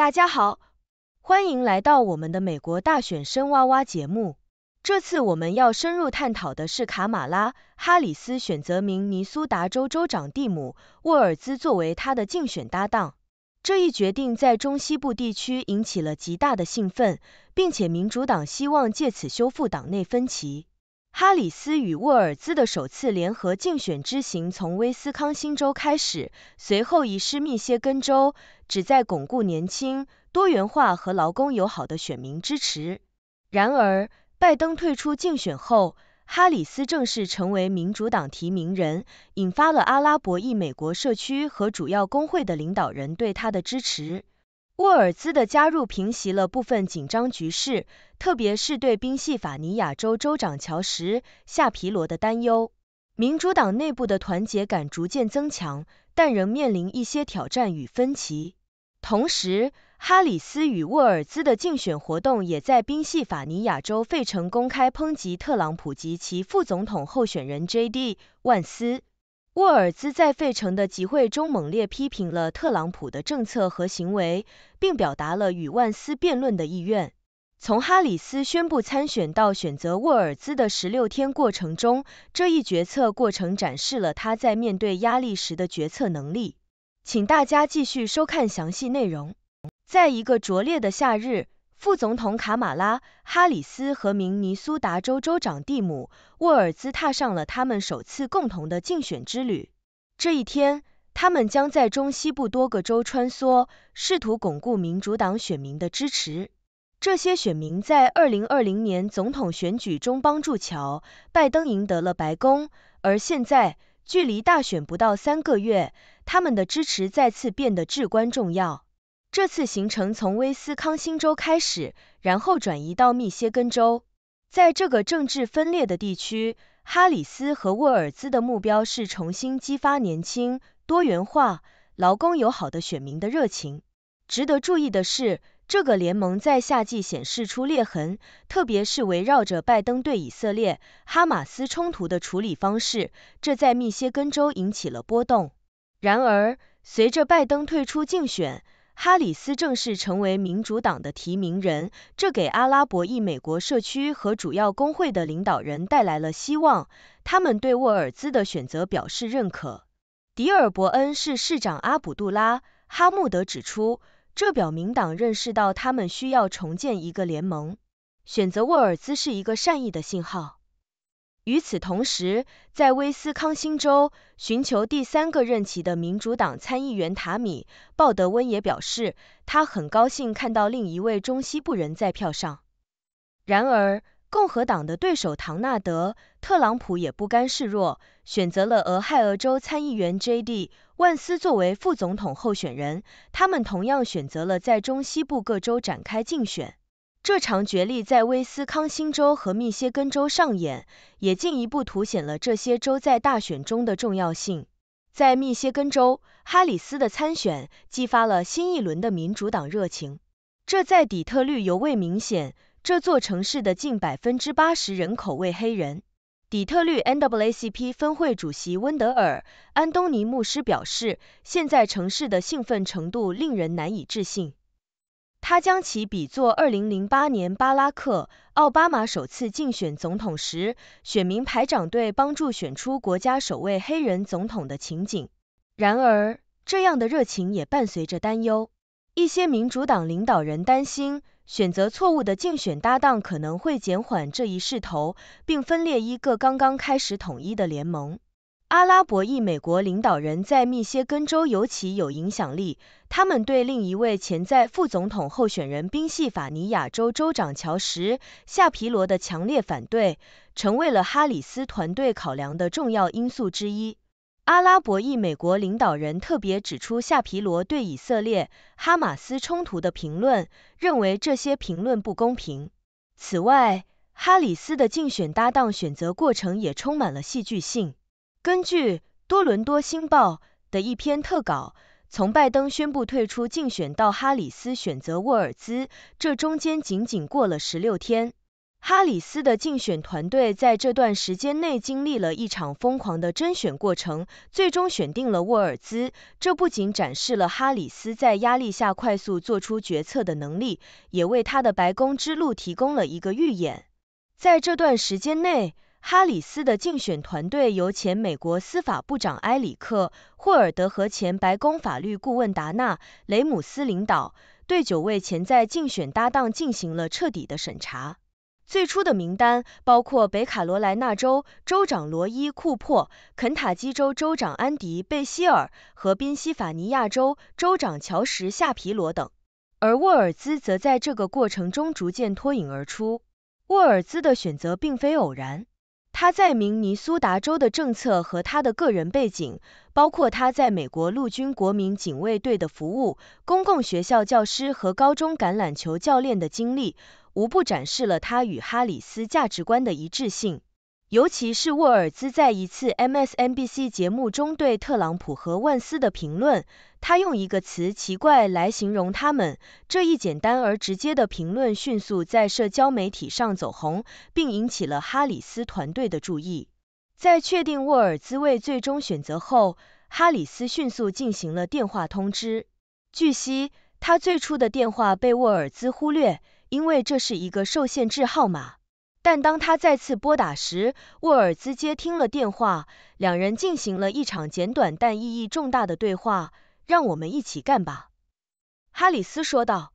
大家好，欢迎来到我们的美国大选深挖挖节目。这次我们要深入探讨的是卡马拉·哈里斯选择明尼苏达州州长蒂姆·沃尔兹作为他的竞选搭档。这一决定在中西部地区引起了极大的兴奋，并且民主党希望借此修复党内分歧。哈里斯与沃尔兹的首次联合竞选之行从威斯康星州开始，随后移师密歇根州，旨在巩固年轻、多元化和劳工友好的选民支持。然而，拜登退出竞选后，哈里斯正式成为民主党提名人，引发了阿拉伯裔美国社区和主要工会的领导人对他的支持。沃尔兹的加入平息了部分紧张局势，特别是对宾夕法尼亚州州长乔什·夏皮罗的担忧。民主党内部的团结感逐渐增强，但仍面临一些挑战与分歧。同时，哈里斯与沃尔兹的竞选活动也在宾夕法尼亚州费城公开抨击特朗普及其副总统候选人 J.D. 万斯。沃尔兹在费城的集会中猛烈批评了特朗普的政策和行为，并表达了与万斯辩论的意愿。从哈里斯宣布参选到选择沃尔兹的十六天过程中，这一决策过程展示了他在面对压力时的决策能力。请大家继续收看详细内容。在一个拙劣的夏日。副总统卡马拉·哈里斯和明尼苏达州州长蒂姆·沃尔兹踏上了他们首次共同的竞选之旅。这一天，他们将在中西部多个州穿梭，试图巩固民主党选民的支持。这些选民在2020年总统选举中帮助乔·拜登赢得了白宫，而现在距离大选不到三个月，他们的支持再次变得至关重要。这次行程从威斯康星州开始，然后转移到密歇根州。在这个政治分裂的地区，哈里斯和沃尔兹的目标是重新激发年轻、多元化、劳工友好的选民的热情。值得注意的是，这个联盟在夏季显示出裂痕，特别是围绕着拜登对以色列哈马斯冲突的处理方式，这在密歇根州引起了波动。然而，随着拜登退出竞选，哈里斯正式成为民主党的提名人，这给阿拉伯裔美国社区和主要工会的领导人带来了希望。他们对沃尔兹的选择表示认可。迪尔伯恩市市长阿卜杜拉·哈穆德指出，这表明党认识到他们需要重建一个联盟。选择沃尔兹是一个善意的信号。与此同时，在威斯康星州寻求第三个任期的民主党参议员塔米·鲍德温也表示，他很高兴看到另一位中西部人在票上。然而，共和党的对手唐纳德·特朗普也不甘示弱，选择了俄亥俄州参议员 J.D. 万斯作为副总统候选人。他们同样选择了在中西部各州展开竞选。这场角力在威斯康星州和密歇根州上演，也进一步凸显了这些州在大选中的重要性。在密歇根州，哈里斯的参选激发了新一轮的民主党热情，这在底特律尤为明显。这座城市的近百分之八十人口为黑人。底特律 NAACP 分会主席温德尔·安东尼牧师表示，现在城市的兴奋程度令人难以置信。他将其比作2008年巴拉克·奥巴马首次竞选总统时，选民排长队帮助选出国家首位黑人总统的情景。然而，这样的热情也伴随着担忧。一些民主党领导人担心，选择错误的竞选搭档可能会减缓这一势头，并分裂一个刚刚开始统一的联盟。阿拉伯裔美国领导人在密歇根州尤其有影响力，他们对另一位潜在副总统候选人宾夕法尼亚州州长乔什·夏皮罗的强烈反对，成为了哈里斯团队考量的重要因素之一。阿拉伯裔美国领导人特别指出夏皮罗对以色列哈马斯冲突的评论，认为这些评论不公平。此外，哈里斯的竞选搭档选择过程也充满了戏剧性。根据多伦多《星报》的一篇特稿，从拜登宣布退出竞选到哈里斯选择沃尔兹，这中间仅仅过了十六天。哈里斯的竞选团队在这段时间内经历了一场疯狂的甄选过程，最终选定了沃尔兹。这不仅展示了哈里斯在压力下快速做出决策的能力，也为他的白宫之路提供了一个预演。在这段时间内，哈里斯的竞选团队由前美国司法部长埃里克·霍尔德和前白宫法律顾问达纳·雷姆斯领导，对九位潜在竞选搭档进行了彻底的审查。最初的名单包括北卡罗来纳州州长罗伊·库珀、肯塔基州州长安迪·贝希尔和宾夕法尼亚州州长乔什·夏皮罗等，而沃尔兹则在这个过程中逐渐脱颖而出。沃尔兹的选择并非偶然。他在明尼苏达州的政策和他的个人背景，包括他在美国陆军国民警卫队的服务、公共学校教师和高中橄榄球教练的经历，无不展示了他与哈里斯价值观的一致性。尤其是沃尔兹在一次 MSNBC 节目中对特朗普和万斯的评论。他用一个词“奇怪”来形容他们。这一简单而直接的评论迅速在社交媒体上走红，并引起了哈里斯团队的注意。在确定沃尔兹为最终选择后，哈里斯迅速进行了电话通知。据悉，他最初的电话被沃尔兹忽略，因为这是一个受限制号码。但当他再次拨打时，沃尔兹接听了电话，两人进行了一场简短但意义重大的对话。让我们一起干吧，哈里斯说道。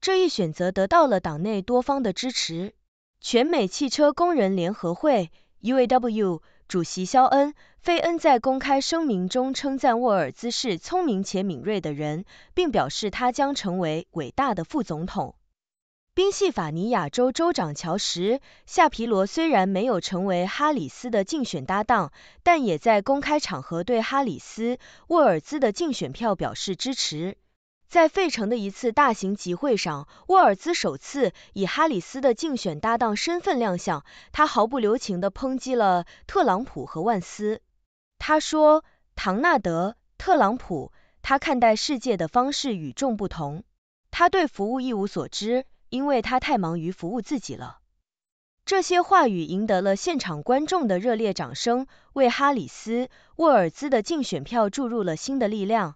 这一选择得到了党内多方的支持。全美汽车工人联合会 （UAW） 主席肖恩·费恩在公开声明中称赞沃尔兹是聪明且敏锐的人，并表示他将成为伟大的副总统。宾夕法尼亚州州长乔什·夏皮罗虽然没有成为哈里斯的竞选搭档，但也在公开场合对哈里斯·沃尔兹的竞选票表示支持。在费城的一次大型集会上，沃尔兹首次以哈里斯的竞选搭档身份亮相，他毫不留情地抨击了特朗普和万斯。他说：“唐纳德·特朗普，他看待世界的方式与众不同，他对服务一无所知。”因为他太忙于服务自己了。这些话语赢得了现场观众的热烈掌声，为哈里斯·沃尔兹的竞选票注入了新的力量。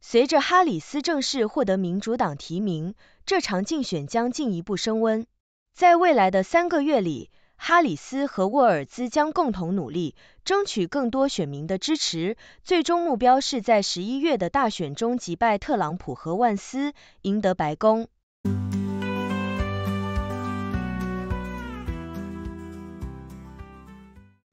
随着哈里斯正式获得民主党提名，这场竞选将进一步升温。在未来的三个月里，哈里斯和沃尔兹将共同努力，争取更多选民的支持，最终目标是在十一月的大选中击败特朗普和万斯，赢得白宫。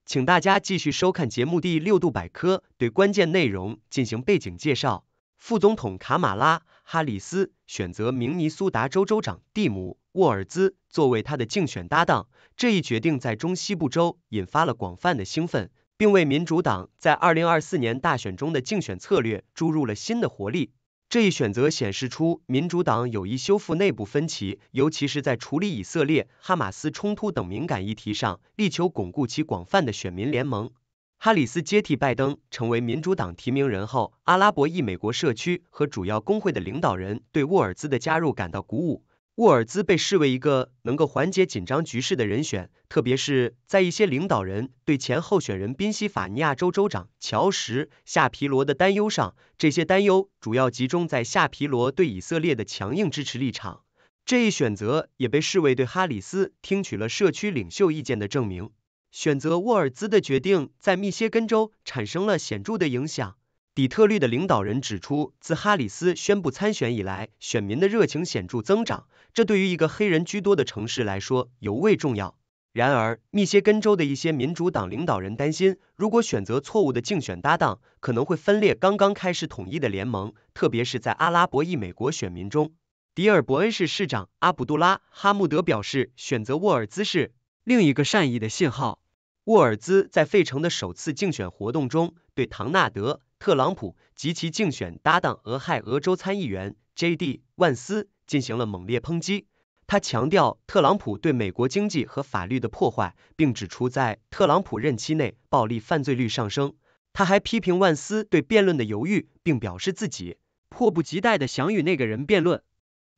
请大家继续收看节目《第六度百科》，对关键内容进行背景介绍。副总统卡马拉·哈里斯选择明尼苏达州州长蒂姆·沃尔兹作为他的竞选搭档，这一决定在中西部州引发了广泛的兴奋，并为民主党在二零二四年大选中的竞选策略注入了新的活力。这一选择显示出民主党有意修复内部分歧，尤其是在处理以色列哈马斯冲突等敏感议题上，力求巩固其广泛的选民联盟。哈里斯接替拜登成为民主党提名人后，阿拉伯裔美国社区和主要工会的领导人对沃尔兹的加入感到鼓舞。沃尔兹被视为一个能够缓解紧张局势的人选，特别是在一些领导人对前候选人宾夕法尼亚州州长乔什·夏皮罗的担忧上。这些担忧主要集中在夏皮罗对以色列的强硬支持立场。这一选择也被视为对哈里斯听取了社区领袖意见的证明。选择沃尔兹的决定在密歇根州产生了显著的影响。底特律的领导人指出，自哈里斯宣布参选以来，选民的热情显著增长。这对于一个黑人居多的城市来说尤为重要。然而，密歇根州的一些民主党领导人担心，如果选择错误的竞选搭档，可能会分裂刚刚开始统一的联盟，特别是在阿拉伯裔美国选民中。迪尔伯恩市市长阿卜杜拉·哈穆德表示，选择沃尔兹是另一个善意的信号。沃尔兹在费城的首次竞选活动中，对唐纳德·特朗普及其竞选搭档俄亥俄州参议员 J.D. 万斯。进行了猛烈抨击。他强调特朗普对美国经济和法律的破坏，并指出在特朗普任期内暴力犯罪率上升。他还批评万斯对辩论的犹豫，并表示自己迫不及待地想与那个人辩论。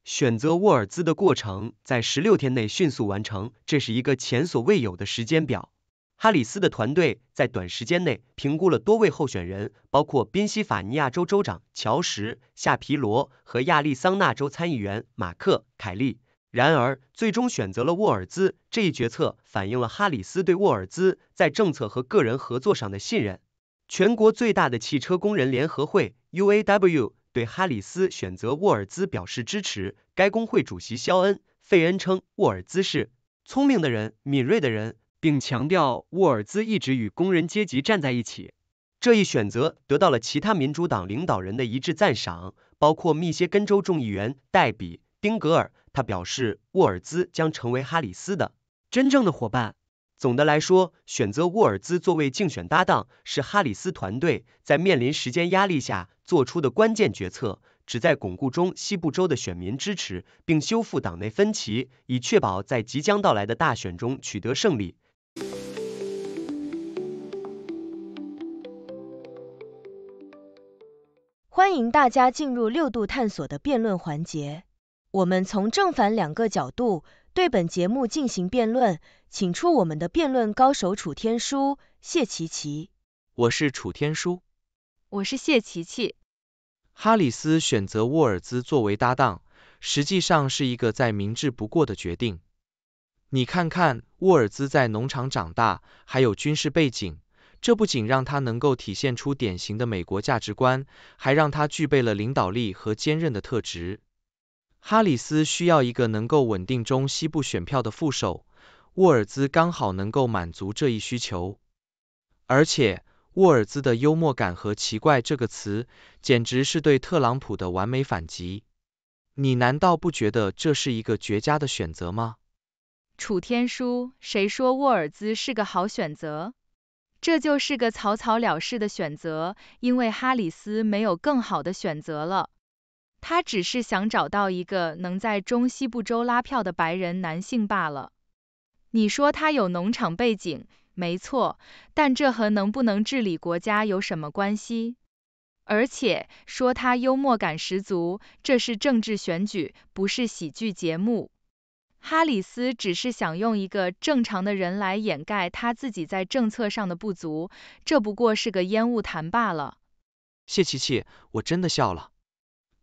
选择沃尔兹的过程在十六天内迅速完成，这是一个前所未有的时间表。哈里斯的团队在短时间内评估了多位候选人，包括宾夕法尼亚州州长乔什·夏皮罗和亚利桑那州参议员马克·凯利。然而，最终选择了沃尔兹。这一决策反映了哈里斯对沃尔兹在政策和个人合作上的信任。全国最大的汽车工人联合会 UAW 对哈里斯选择沃尔兹表示支持。该工会主席肖恩·费恩称，沃尔兹是聪明的人，敏锐的人。并强调，沃尔兹一直与工人阶级站在一起。这一选择得到了其他民主党领导人的一致赞赏，包括密歇根州众议员戴比·丁格尔。他表示，沃尔兹将成为哈里斯的真正的伙伴。总的来说，选择沃尔兹作为竞选搭档是哈里斯团队在面临时间压力下做出的关键决策，旨在巩固中西部州的选民支持，并修复党内分歧，以确保在即将到来的大选中取得胜利。欢迎大家进入六度探索的辩论环节，我们从正反两个角度对本节目进行辩论，请出我们的辩论高手楚天舒、谢琪琪。我是楚天舒。我是谢琪琪。哈里斯选择沃尔兹作为搭档，实际上是一个再明智不过的决定。你看看，沃尔兹在农场长大，还有军事背景。这不仅让他能够体现出典型的美国价值观，还让他具备了领导力和坚韧的特质。哈里斯需要一个能够稳定中西部选票的副手，沃尔兹刚好能够满足这一需求。而且，沃尔兹的幽默感和“奇怪”这个词，简直是对特朗普的完美反击。你难道不觉得这是一个绝佳的选择吗？楚天舒，谁说沃尔兹是个好选择？这就是个草草了事的选择，因为哈里斯没有更好的选择了。他只是想找到一个能在中西部州拉票的白人男性罢了。你说他有农场背景，没错，但这和能不能治理国家有什么关系？而且说他幽默感十足，这是政治选举，不是喜剧节目。哈里斯只是想用一个正常的人来掩盖他自己在政策上的不足，这不过是个烟雾弹罢了。谢奇奇，我真的笑了。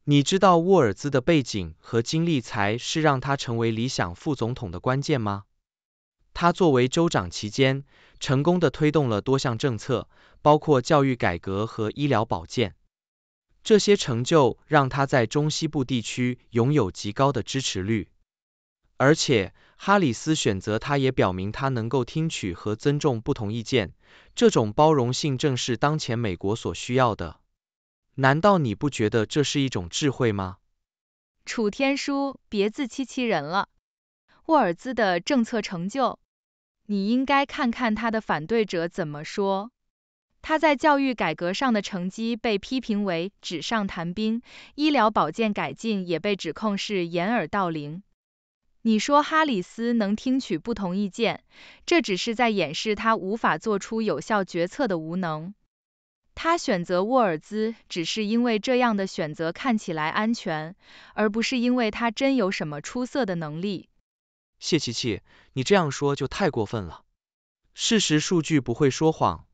你知道沃尔兹的背景和经历才是让他成为理想副总统的关键吗？他作为州长期间，成功的推动了多项政策，包括教育改革和医疗保健。这些成就让他在中西部地区拥有极高的支持率。而且哈里斯选择他，也表明他能够听取和尊重不同意见，这种包容性正是当前美国所需要的。难道你不觉得这是一种智慧吗？楚天舒，别自欺欺人了。沃尔兹的政策成就，你应该看看他的反对者怎么说。他在教育改革上的成绩被批评为纸上谈兵，医疗保健改进也被指控是掩耳盗铃。你说哈里斯能听取不同意见，这只是在掩饰他无法做出有效决策的无能。他选择沃尔兹只是因为这样的选择看起来安全，而不是因为他真有什么出色的能力。谢奇奇，你这样说就太过分了。事实数据不会说谎，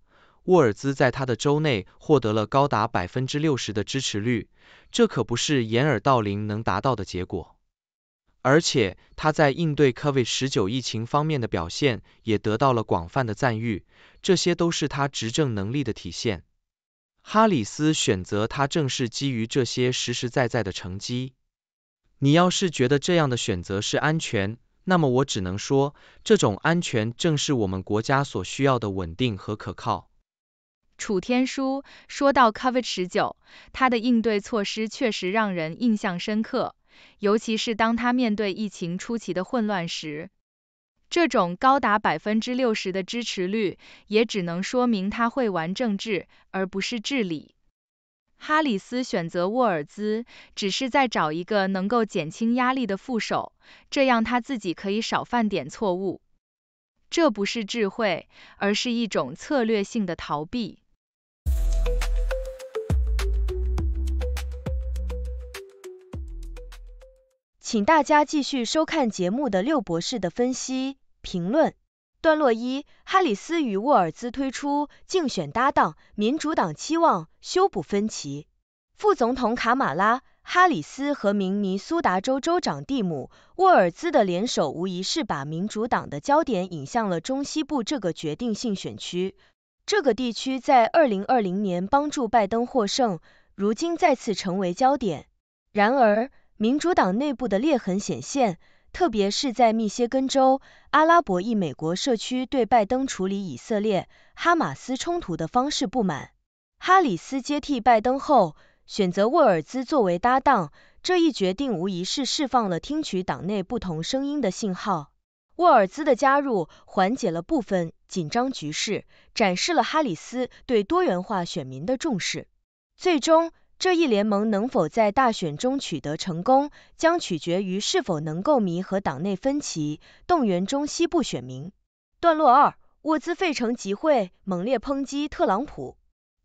沃尔兹在他的州内获得了高达百分之六十的支持率，这可不是掩耳盗铃能达到的结果。而且他在应对 Covid 十九疫情方面的表现也得到了广泛的赞誉，这些都是他执政能力的体现。哈里斯选择他正是基于这些实实在在的成绩。你要是觉得这样的选择是安全，那么我只能说，这种安全正是我们国家所需要的稳定和可靠。楚天舒说到 Covid 十九，他的应对措施确实让人印象深刻。尤其是当他面对疫情出奇的混乱时，这种高达百分之六十的支持率，也只能说明他会玩政治，而不是治理。哈里斯选择沃尔兹，只是在找一个能够减轻压力的副手，这样他自己可以少犯点错误。这不是智慧，而是一种策略性的逃避。请大家继续收看节目的六博士的分析评论。段落一：哈里斯与沃尔兹推出竞选搭档，民主党期望修补分歧。副总统卡马拉·哈里斯和明尼苏达州州长蒂姆·沃尔兹的联手，无疑是把民主党的焦点引向了中西部这个决定性选区。这个地区在2020年帮助拜登获胜，如今再次成为焦点。然而，民主党内部的裂痕显现，特别是在密歇根州阿拉伯裔美国社区对拜登处理以色列哈马斯冲突的方式不满。哈里斯接替拜登后，选择沃尔兹作为搭档，这一决定无疑是释放了听取党内不同声音的信号。沃尔兹的加入缓解了部分紧张局势，展示了哈里斯对多元化选民的重视。最终。这一联盟能否在大选中取得成功，将取决于是否能够弥合党内分歧，动员中西部选民。段落二，沃兹费城集会猛烈抨击特朗普。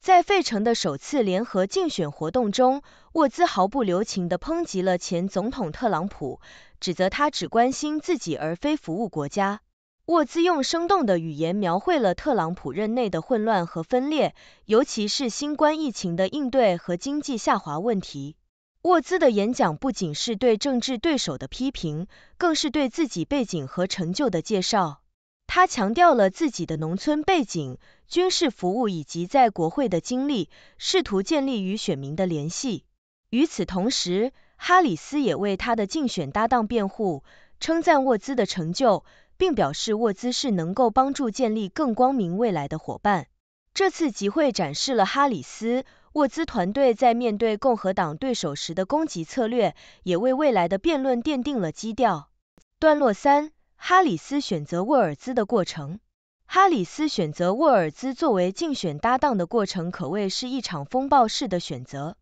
在费城的首次联合竞选活动中，沃兹毫不留情地抨击了前总统特朗普，指责他只关心自己而非服务国家。沃兹用生动的语言描绘了特朗普任内的混乱和分裂，尤其是新冠疫情的应对和经济下滑问题。沃兹的演讲不仅是对政治对手的批评，更是对自己背景和成就的介绍。他强调了自己的农村背景、军事服务以及在国会的经历，试图建立与选民的联系。与此同时，哈里斯也为他的竞选搭档辩护，称赞沃兹的成就。并表示沃兹是能够帮助建立更光明未来的伙伴。这次集会展示了哈里斯沃兹团队在面对共和党对手时的攻击策略，也为未来的辩论奠定了基调。段落三：哈里斯选择沃尔兹的过程。哈里斯选择沃尔兹作为竞选搭档的过程可谓是一场风暴式的选择。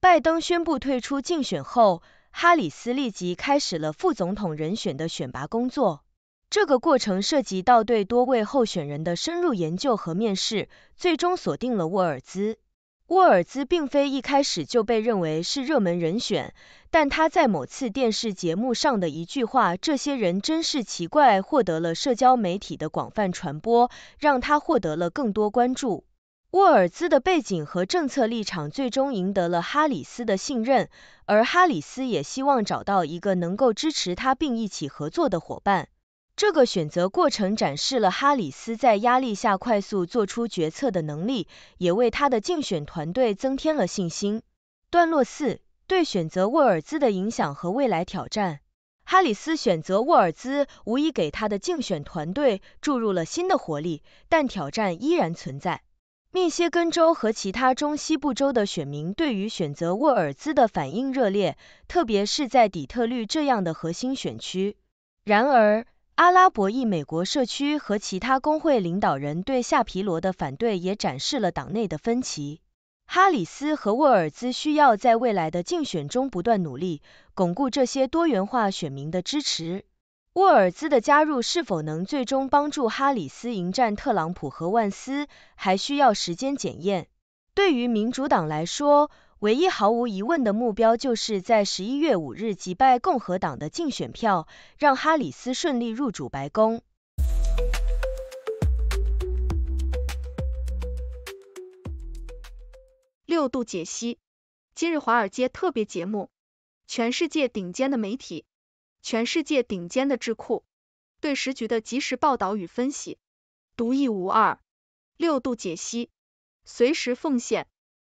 拜登宣布退出竞选后，哈里斯立即开始了副总统人选的选拔工作。这个过程涉及到对多位候选人的深入研究和面试，最终锁定了沃尔兹。沃尔兹并非一开始就被认为是热门人选，但他在某次电视节目上的一句话“这些人真是奇怪”获得了社交媒体的广泛传播，让他获得了更多关注。沃尔兹的背景和政策立场最终赢得了哈里斯的信任，而哈里斯也希望找到一个能够支持他并一起合作的伙伴。这个选择过程展示了哈里斯在压力下快速做出决策的能力，也为他的竞选团队增添了信心。段落四对选择沃尔兹的影响和未来挑战：哈里斯选择沃尔兹无疑给他的竞选团队注入了新的活力，但挑战依然存在。密歇根州和其他中西部州的选民对于选择沃尔兹的反应热烈，特别是在底特律这样的核心选区。然而，阿拉伯裔美国社区和其他工会领导人对夏皮罗的反对也展示了党内的分歧。哈里斯和沃尔兹需要在未来的竞选中不断努力，巩固这些多元化选民的支持。沃尔兹的加入是否能最终帮助哈里斯迎战特朗普和万斯，还需要时间检验。对于民主党来说，唯一毫无疑问的目标，就是在十一月五日击败共和党的竞选票，让哈里斯顺利入主白宫。六度解析，今日华尔街特别节目，全世界顶尖的媒体，全世界顶尖的智库对时局的及时报道与分析，独一无二。六度解析，随时奉献。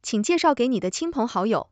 请介绍给你的亲朋好友。